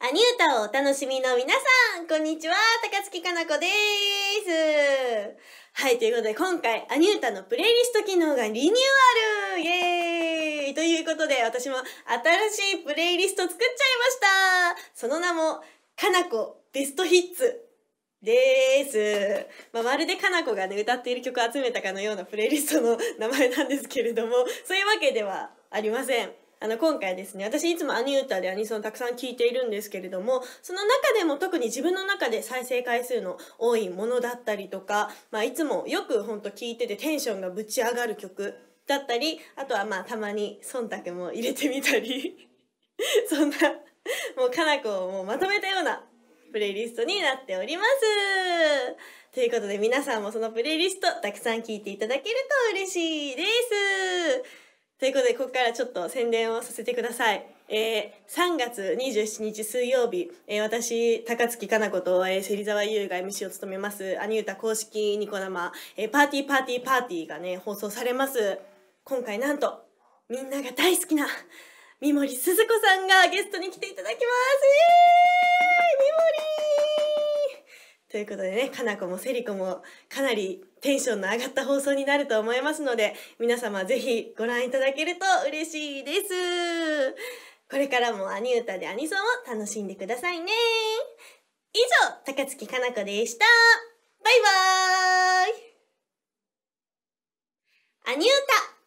アニュータをお楽しみの皆さん、こんにちは、高月かな子です。はい、ということで今回、アニュータのプレイリスト機能がリニューアルイエーイということで、私も新しいプレイリスト作っちゃいましたその名も、かなこベストヒッツでーす。まあ、まるでかなこがね、歌っている曲を集めたかのようなプレイリストの名前なんですけれども、そういうわけではありません。あの、今回ですね、私いつもアニュータでアニソンたくさん聴いているんですけれども、その中でも特に自分の中で再生回数の多いものだったりとか、まあいつもよくほんと聴いててテンションがぶち上がる曲だったり、あとはまあたまに忖度も入れてみたり、そんな、もうかなこをもうまとめたようなプレイリストになっております。ということで皆さんもそのプレイリストたくさん聴いていただけると嬉しいです。ということで、ここからちょっと宣伝をさせてください。えー、3月27日水曜日、えー、私、高月かな子と、えー、芹沢優が MC を務めます、アニュータ公式ニコ生、えー、パーティーパーティーパーティーがね、放送されます。今回なんと、みんなが大好きな、三森鈴子さんがゲストに来ていただきます。イエーイということでね、かなこもセリコもかなりテンションの上がった放送になると思いますので、皆様ぜひご覧いただけると嬉しいです。これからもアニウタでアニソンを楽しんでくださいね。以上、高槻かなこでした。バイバーイアニウタ